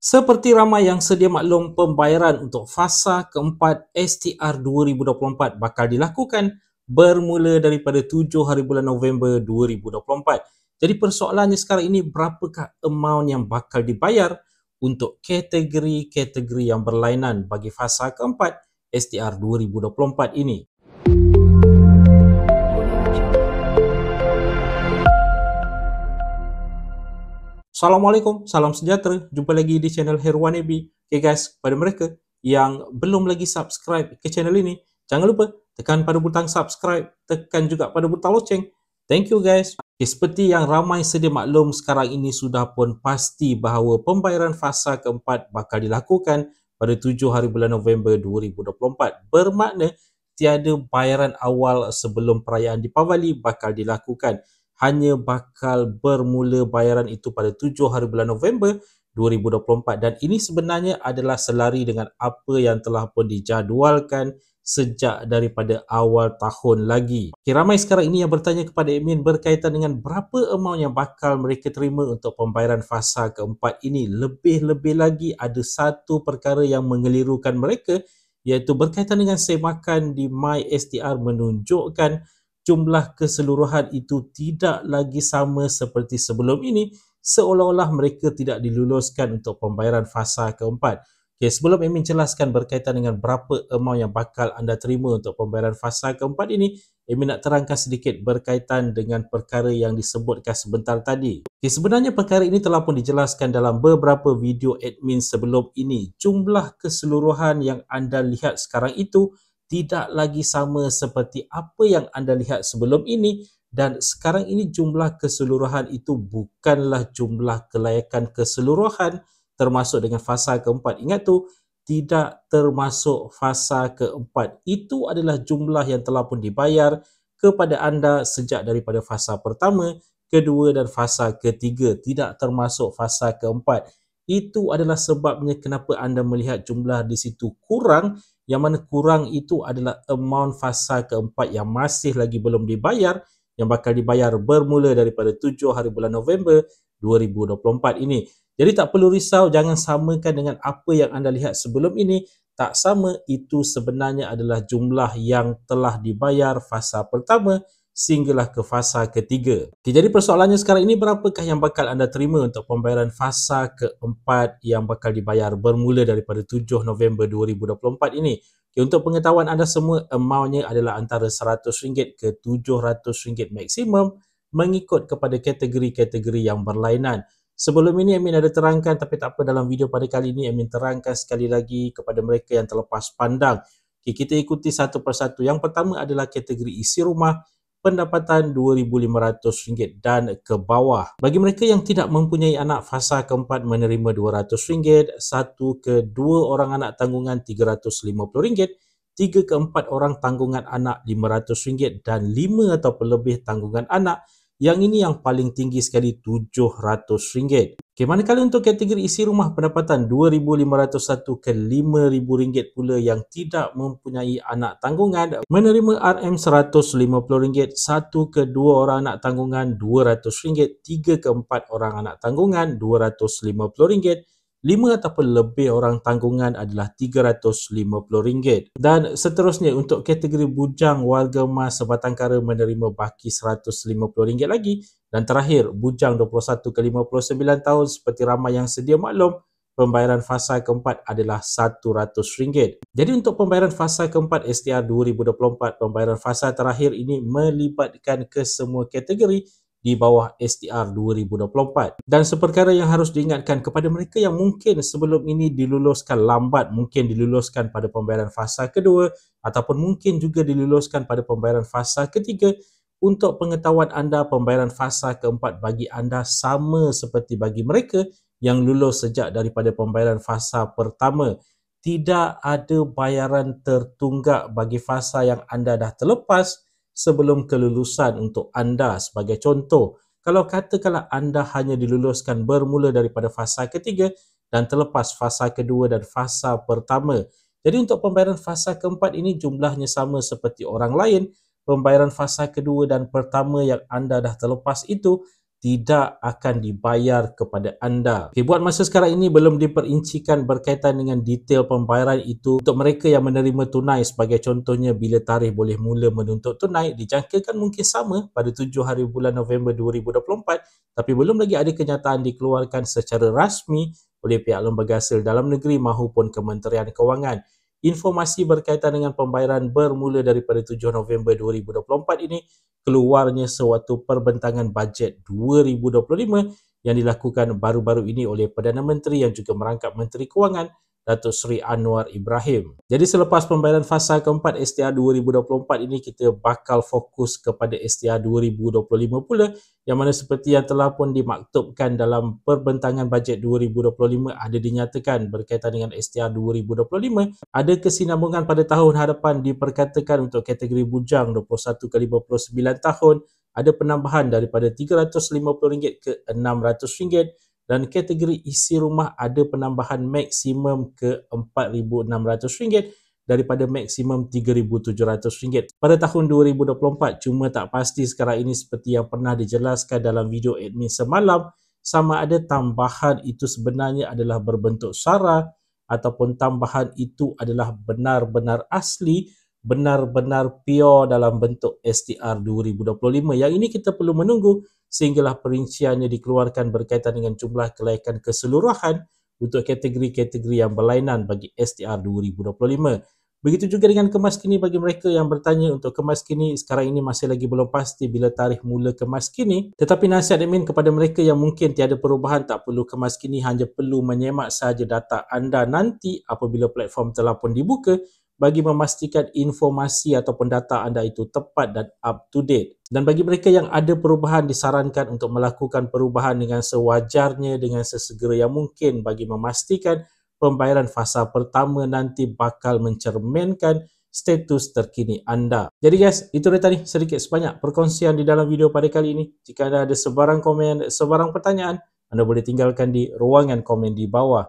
Seperti ramai yang sedia maklum, pembayaran untuk fasa keempat STR 2024 bakal dilakukan bermula daripada 7 hari bulan November 2024. Jadi persoalannya sekarang ini berapakah amount yang bakal dibayar untuk kategori-kategori yang berlainan bagi fasa keempat STR 2024 ini? Assalamualaikum, salam sejahtera. Jumpa lagi di channel Herwan Ebi. Okay guys, pada mereka yang belum lagi subscribe ke channel ini, jangan lupa tekan pada butang subscribe, tekan juga pada butang loceng. Thank you guys. Okay, seperti yang ramai sedia maklum, sekarang ini sudah pun pasti bahawa pembayaran fasa keempat bakal dilakukan pada 7 hari bulan November 2024. Bermakna tiada bayaran awal sebelum perayaan di Pavali bakal dilakukan hanya bakal bermula bayaran itu pada 7 hari bulan November 2024 dan ini sebenarnya adalah selari dengan apa yang telah pun dijadualkan sejak daripada awal tahun lagi. Okay, ramai sekarang ini yang bertanya kepada admin berkaitan dengan berapa amount yang bakal mereka terima untuk pembayaran fasa keempat ini. Lebih-lebih lagi ada satu perkara yang mengelirukan mereka iaitu berkaitan dengan semakan di MySTR menunjukkan jumlah keseluruhan itu tidak lagi sama seperti sebelum ini seolah-olah mereka tidak diluluskan untuk pembayaran fasa keempat. Okay, sebelum Amin jelaskan berkaitan dengan berapa amount yang bakal anda terima untuk pembayaran fasa keempat ini, Amin nak terangkan sedikit berkaitan dengan perkara yang disebutkan sebentar tadi. Okay, sebenarnya perkara ini telah pun dijelaskan dalam beberapa video admin sebelum ini. Jumlah keseluruhan yang anda lihat sekarang itu tidak lagi sama seperti apa yang anda lihat sebelum ini dan sekarang ini jumlah keseluruhan itu bukanlah jumlah kelayakan keseluruhan termasuk dengan fasa keempat ingat tu tidak termasuk fasa keempat itu adalah jumlah yang telah pun dibayar kepada anda sejak daripada fasa pertama kedua dan fasa ketiga tidak termasuk fasa keempat itu adalah sebabnya kenapa anda melihat jumlah di situ kurang yang mana kurang itu adalah amount fasa keempat yang masih lagi belum dibayar yang bakal dibayar bermula daripada 7 hari bulan November 2024 ini. Jadi tak perlu risau, jangan samakan dengan apa yang anda lihat sebelum ini. Tak sama, itu sebenarnya adalah jumlah yang telah dibayar fasa pertama sehinggalah ke fasa ketiga. Okay, jadi persoalannya sekarang ini berapakah yang bakal anda terima untuk pembayaran fasa keempat yang bakal dibayar bermula daripada 7 November 2024 ini? Okay, untuk pengetahuan anda semua, amountnya adalah antara RM100 ke RM700 maksimum mengikut kepada kategori-kategori yang berlainan. Sebelum ini Amin ada terangkan tapi tak apa dalam video pada kali ini Amin terangkan sekali lagi kepada mereka yang terlepas pandang. Okay, kita ikuti satu persatu. Yang pertama adalah kategori isi rumah pendapatan RM2,500 dan ke bawah. Bagi mereka yang tidak mempunyai anak fasa keempat menerima RM200, satu ke dua orang anak tanggungan RM350, tiga ke empat orang tanggungan anak RM500 dan lima atau lebih tanggungan anak RM350 yang ini yang paling tinggi sekali RM700. Okay, manakala untuk kategori isi rumah pendapatan RM2,501 ke RM5,000 pula yang tidak mempunyai anak tanggungan menerima RM150, satu ke dua orang anak tanggungan RM200, tiga ke empat orang anak tanggungan RM250, Lima ataupun lebih orang tanggungan adalah RM350 dan seterusnya untuk kategori bujang warga emas sebatang kara menerima baki RM150 lagi dan terakhir bujang 21 ke 59 tahun seperti ramai yang sedia maklum pembayaran fasa keempat adalah RM100. Jadi untuk pembayaran fasa keempat STR 2024, pembayaran fasa terakhir ini melibatkan kesemua kategori di bawah STR 2024. Dan seperkara yang harus diingatkan kepada mereka yang mungkin sebelum ini diluluskan lambat, mungkin diluluskan pada pembayaran fasa kedua ataupun mungkin juga diluluskan pada pembayaran fasa ketiga, untuk pengetahuan anda pembayaran fasa keempat bagi anda sama seperti bagi mereka yang lulus sejak daripada pembayaran fasa pertama. Tidak ada bayaran tertunggak bagi fasa yang anda dah terlepas sebelum kelulusan untuk anda sebagai contoh. Kalau katakanlah anda hanya diluluskan bermula daripada fasa ketiga dan terlepas fasa kedua dan fasa pertama. Jadi untuk pembayaran fasa keempat ini jumlahnya sama seperti orang lain. Pembayaran fasa kedua dan pertama yang anda dah terlepas itu tidak akan dibayar kepada anda. Okay, buat masa sekarang ini belum diperincikan berkaitan dengan detail pembayaran itu untuk mereka yang menerima tunai sebagai contohnya bila tarikh boleh mula menuntut tunai dijangkakan mungkin sama pada 7 hari bulan November 2024 tapi belum lagi ada kenyataan dikeluarkan secara rasmi oleh pihak lembaga hasil dalam negeri mahupun Kementerian Kewangan informasi berkaitan dengan pembayaran bermula daripada 7 November 2024 ini keluarnya suatu perbentangan bajet 2025 yang dilakukan baru-baru ini oleh Perdana Menteri yang juga merangkap Menteri Kewangan Datuk Seri Anwar Ibrahim. Jadi selepas pembayaran fasa keempat STA 2024 ini kita bakal fokus kepada STA 2025 pula yang mana seperti yang telah pun dimaktubkan dalam perbentangan bajet 2025 ada dinyatakan berkaitan dengan STA 2025 ada kesinambungan pada tahun hadapan diperkatakan untuk kategori bujang 21 ke 59 tahun ada penambahan daripada RM350 ke RM600 dan kategori isi rumah ada penambahan maksimum ke RM4,600 daripada maksimum RM3,700. Pada tahun 2024, cuma tak pasti sekarang ini seperti yang pernah dijelaskan dalam video admin semalam, sama ada tambahan itu sebenarnya adalah berbentuk sara ataupun tambahan itu adalah benar-benar asli, benar-benar pure dalam bentuk STR 2025. Yang ini kita perlu menunggu sehinggalah perinciannya dikeluarkan berkaitan dengan jumlah kelayakan keseluruhan untuk kategori-kategori yang berlainan bagi STR 2025. Begitu juga dengan kemas kini bagi mereka yang bertanya untuk kemas kini, sekarang ini masih lagi belum pasti bila tarikh mula kemas kini. Tetapi nasihat admin kepada mereka yang mungkin tiada perubahan tak perlu kemas kini, hanya perlu menyemak saja data anda nanti apabila platform telah pun dibuka bagi memastikan informasi ataupun data anda itu tepat dan up to date. Dan bagi mereka yang ada perubahan disarankan untuk melakukan perubahan dengan sewajarnya dengan sesegera yang mungkin bagi memastikan pembayaran fasa pertama nanti bakal mencerminkan status terkini anda. Jadi guys, itu dia tadi sedikit sebanyak perkongsian di dalam video pada kali ini. Jika anda ada sebarang komen, sebarang pertanyaan, anda boleh tinggalkan di ruangan komen di bawah